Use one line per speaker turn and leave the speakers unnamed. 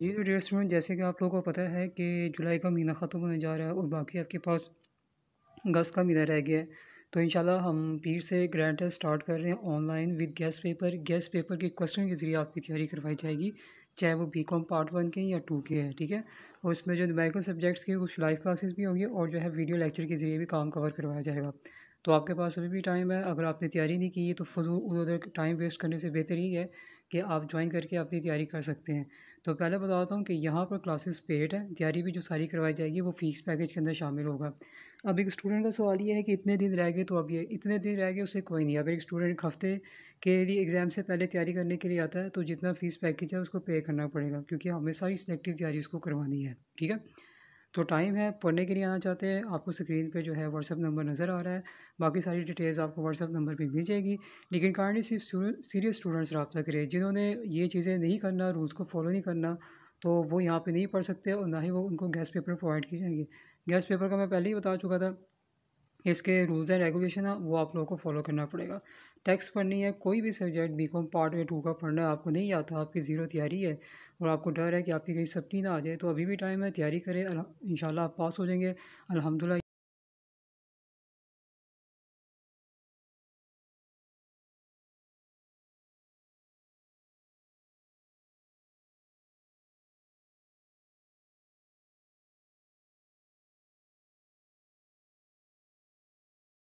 जी dear student जैसे कि आप लोगों को पता है कि जुलाई का महीना ख़त्म होने जा रहा है और बाकी आपके पास अगस्त का महीना रह गया है तो इन हम फिर से ग्रैंड टेस्ट स्टार्ट कर रहे हैं online with guess paper guess paper के क्वेश्चन के ज़रिए आपकी तैयारी करवाई जाएगी चाहे वो बी कॉम पार्ट वन के या टू के हैं ठीक है और उसमें जो न्यूमेरिकल सब्जेक्ट्स के कुछ लाइव क्लासेस भी होंगे और जो है वीडियो लेक्चर के ज़रिए भी काम कवर करवाया जाएगा तो आपके पास अभी भी टाइम है अगर आपने तैयारी नहीं की है तो फजूल उधर उधर टाइम वेस्ट करने से बेहतर ही है कि आप ज्वाइन करके अपनी तैयारी कर सकते हैं तो पहले बताता हूँ कि यहाँ पर क्लासेस पेड है तैयारी भी जो सारी करवाई जाएगी वो फ़ीस पैकेज के अंदर शामिल होगा अब एक स्टूडेंट का सवाल ये है कि इतने दिन रह गए तो अब ये इतने दिन रह गए उसे कोई नहीं अगर एक स्टूडेंट हफ्ते के लिए एग्ज़ाम से पहले तैयारी करने के लिए आता है तो जितना फ़ीस पैकेज है उसको पे करना पड़ेगा क्योंकि हमें सारी सिलेक्टिव तैयारी उसको करवानी है ठीक है तो टाइम है पढ़ने के लिए आना चाहते हैं आपको स्क्रीन पे जो है व्हाट्सअप नंबर नज़र आ रहा है बाकी सारी डिटेल्स आपको व्हाट्सअप नंबर पे मिल जाएगी लेकिन कारणली सिर्फ सीरियस स्टूडेंट्स रबा करें जिन्होंने ये चीज़ें नहीं करना रूल्स को फॉलो नहीं करना तो वो यहाँ पर नहीं पढ़ सकते और ना ही वो उनको गैस पेपर प्रोवाइड किए जाएंगे गैस पेपर का मैं पहले ही बता चुका था इसके रूल्स एंड रेगुलेशन है वो आप लोगों को फॉलो करना पड़ेगा टैक्स पढ़नी है कोई भी सब्जेक्ट बी कॉम पार्ट या टू का पढ़ना है आपको नहीं आता आपकी ज़ीरो तैयारी है और आपको डर है कि आपकी कहीं सपनी ना आ जाए तो अभी भी टाइम है तैयारी करें इन आप पास हो जाएंगे अलहमदिल्ला